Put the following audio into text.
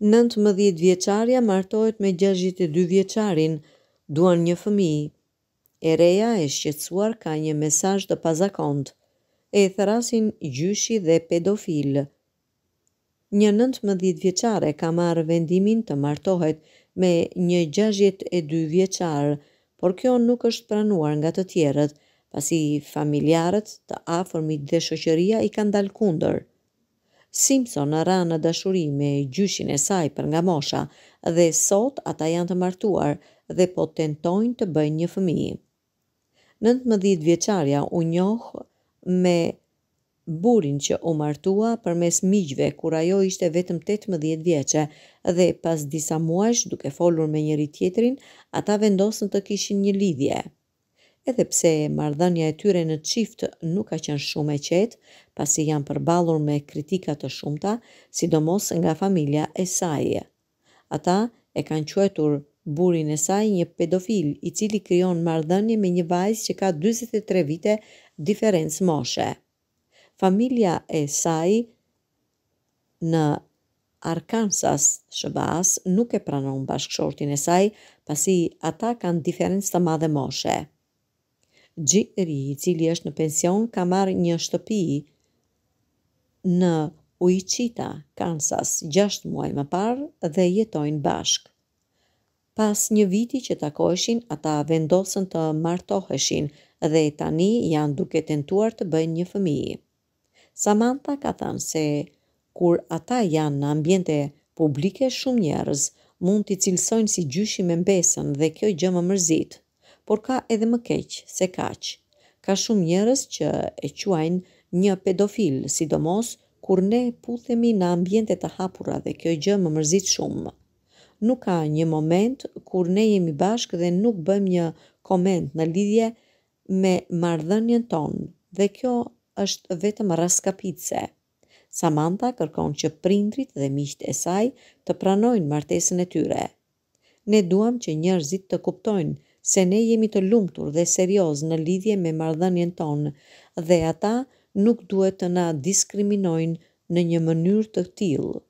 19 vjeqarja martohet me 62 vjeqarin, duan një fëmi. Ereja e shqetsuar ka një mesaj të pazakont, e thrasin gjyshi dhe pedofil. Një 19 vjeqare ka marrë vendimin të martohet me një 62 vjeqar, por kjo nuk është pranuar nga të tjerët, pasi familjarët të afërmi dhe shoqëria i kanë dalë kundër. Simpson ranë në dashuri me gjyshin e saj për nga mosha dhe sot ata janë të martuar dhe po tentojnë të bëjnë një fëmijë. Nëndë më dhjetë vjeqarja u njohë me burin që u martua për mes migjve kur ajo ishte vetëm 18 vjeqe dhe pas disa muajsh duke folur me njëri tjetrin, ata vendosën të kishin një lidhje edhe pse mardhënja e tyre në qift nuk ka qenë shumë e qetë, pasi janë përbalur me kritikat të shumta, sidomos nga familja e sajë. Ata e kanë quetur burin e saj një pedofil i cili kryon mardhënje me një vajzë që ka 23 vite diferencë moshe. Familja e saj në Arkansas shëbas nuk e pranon bashkëshortin e saj pasi ata kanë diferencë të madhe moshe. Gjeri, i cili është në pension, ka marrë një shtëpi në Uichita, Kansas, gjashtë muaj më parë dhe jetojnë bashkë. Pas një viti që takoheshin, ata vendosën të martoheshin dhe tani janë duke tentuar të bëjnë një fëmijë. Samantha ka thënë se kur ata janë në ambiente publike shumë njerëz, mund t'i cilësojnë si gjyshi me mbesën dhe kjo gjë më mërzitë por ka edhe më keq se kaq. Ka shumë njerëz që e quajnë një pedofil, sidomos kur ne puthemi në ambiente të hapura dhe kjo gjë më mërzit shumë. Nuk ka një moment kur ne jemi bashkë dhe nuk bëjmë një koment në lidhje me marrëdhënien tonë dhe kjo është vetëm raskapitse. Samantha kërkon që prindrit dhe miqtë e saj të pranojnë martesën e tyre. Ne duam që njerëzit të kuptojnë Se ne jemi të lumtur dhe serioz në lidhje me marrëdhënien tonë dhe ata nuk duhet të na diskriminojnë në një mënyrë të tillë.